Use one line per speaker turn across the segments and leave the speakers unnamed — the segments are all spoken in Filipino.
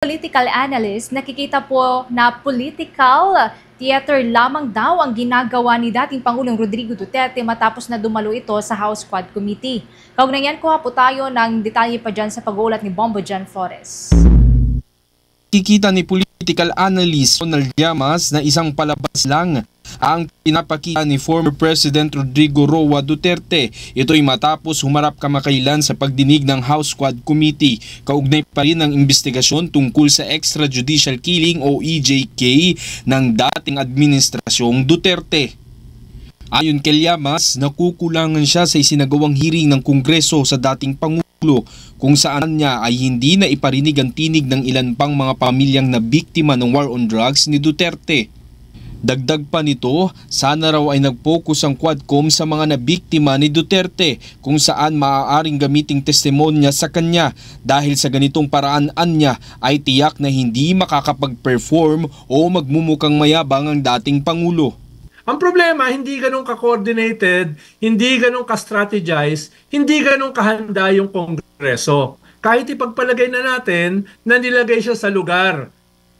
political analyst, nakikita po na political theater lamang daw ang ginagawa ni dating Pangulong Rodrigo Duterte matapos na dumalo ito sa House Quad Committee. Kaugnay yan, kuha po tayo ng detalye pa dyan sa pag-uulat ni Bombo Jan Flores. Kikita ni political analyst Ronald Llamas na isang palabas lang ang pinapakita ni former President Rodrigo Roa Duterte. Ito'y matapos humarap kamakailan sa pagdinig ng House Squad Committee. Kaugnay pa rin ang investigasyon tungkol sa extrajudicial killing o EJK ng dating administrasyong Duterte. Ayon kay Llamas, nakukulangan siya sa isinagawang hearing ng Kongreso sa dating Pangulo kung saan niya ay hindi na iparinig ang tinig ng ilan pang mga pamilyang na biktima ng war on drugs ni Duterte. Dagdag pa nito, sana raw ay nag-focus ang Quadcom sa mga nabiktima ni Duterte kung saan maaaring gamiting testimonya sa kanya dahil sa ganitong paraan anya ay tiyak na hindi makakapag-perform o magmumukhang mayabang ang dating Pangulo. Ang
problema, hindi ganun ka-coordinated,
hindi ganun ka-strategize, hindi
ganun kahanda yung Kongreso. Kahit ipagpalagay na natin na nilagay siya sa lugar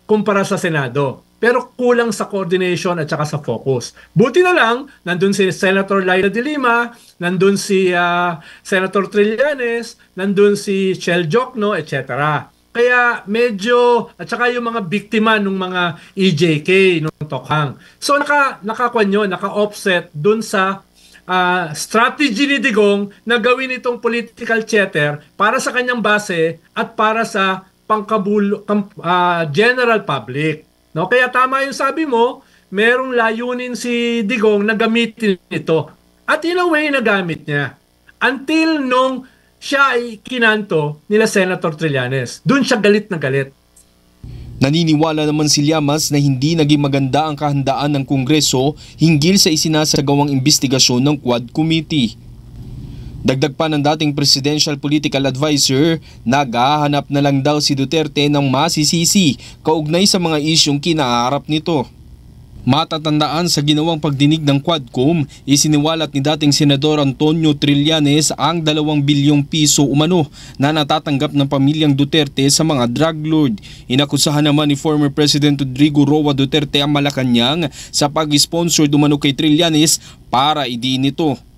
kumpara sa Senado pero kulang sa coordination at saka sa focus. Buti na lang, nandun si Senator Laila de Lima, nandun si uh, Senator Trillanes, nandun si Chel Jokno, etc. Kaya medyo, at saka yung mga biktima ng mga EJK, ng Tokhang. So naka, nakakuan yun, naka-offset dun sa uh, strategy ni Digong na gawin itong political chatter para sa kanyang base at para sa pangkabul, uh, general public. No? Kaya tama yung sabi mo, merong layunin si Digong na gamitin ito. At in a way, nagamit niya. Until nung siya ay kinanto nila Senator Trillanes. Doon siya galit na galit.
Naniniwala naman si Llamas na hindi naging maganda ang kahandaan ng Kongreso hinggil sa isinasagawang investigasyon ng Quad Committee. Dagdag pa ng dating presidential political adviser, naghahanap na lang daw si Duterte ng masisisi kaugnay sa mga isyong kinaharap nito. Matatandaan sa ginawang pagdinig ng Quadcom, isiniwalat ni dating Senador Antonio Trillanes ang 2 bilyong piso umano na natatanggap ng pamilyang Duterte sa mga drug lord. Inakusahan naman ni former President Rodrigo Roa Duterte ang Malacanang sa pag-sponsor dumano kay Trillanes para idinito. ito.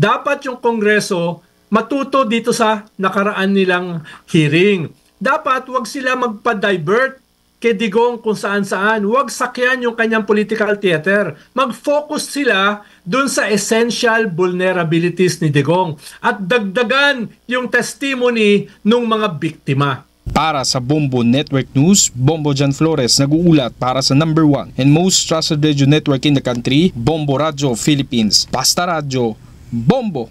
Dapat yung Kongreso matuto dito sa nakaraan nilang hearing. Dapat wag sila
magpa-divert kay Digong kung saan-saan. Huwag sakyan yung kanyang political theater. Mag-focus sila dun sa essential vulnerabilities ni Digong at
dagdagan yung testimony ng mga biktima. Para sa Bombo Network News, Bombo Jan Flores nag-uulat para sa number one and most trusted radio network in the country, Bombo Radio Philippines. Pasta Radio, Bombo.